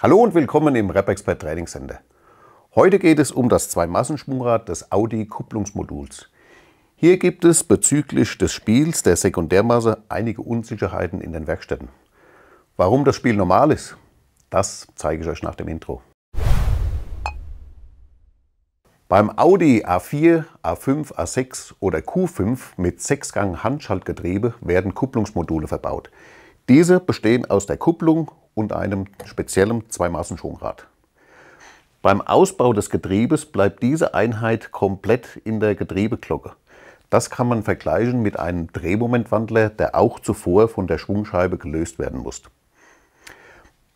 Hallo und willkommen im RepExpert Training Center. Heute geht es um das zwei massen des Audi-Kupplungsmoduls. Hier gibt es bezüglich des Spiels der Sekundärmasse einige Unsicherheiten in den Werkstätten. Warum das Spiel normal ist, das zeige ich euch nach dem Intro. Beim Audi A4, A5, A6 oder Q5 mit 6-Gang-Handschaltgetriebe werden Kupplungsmodule verbaut. Diese bestehen aus der Kupplung und einem speziellen Zweimaßenschwungrad. Beim Ausbau des Getriebes bleibt diese Einheit komplett in der Getriebeglocke. Das kann man vergleichen mit einem Drehmomentwandler, der auch zuvor von der Schwungscheibe gelöst werden muss.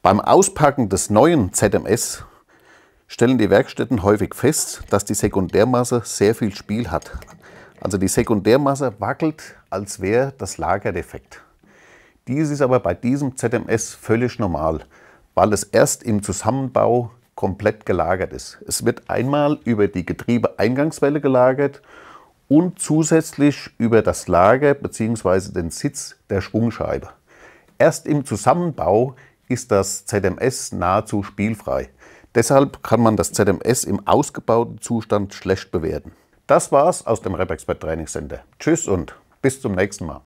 Beim Auspacken des neuen ZMS stellen die Werkstätten häufig fest, dass die Sekundärmasse sehr viel Spiel hat. Also die Sekundärmasse wackelt, als wäre das Lager defekt. Dies ist aber bei diesem ZMS völlig normal, weil es erst im Zusammenbau komplett gelagert ist. Es wird einmal über die Getriebeeingangswelle gelagert und zusätzlich über das Lager bzw. den Sitz der Schwungscheibe. Erst im Zusammenbau ist das ZMS nahezu spielfrei. Deshalb kann man das ZMS im ausgebauten Zustand schlecht bewerten. Das war's aus dem RepExpert Training Center. Tschüss und bis zum nächsten Mal.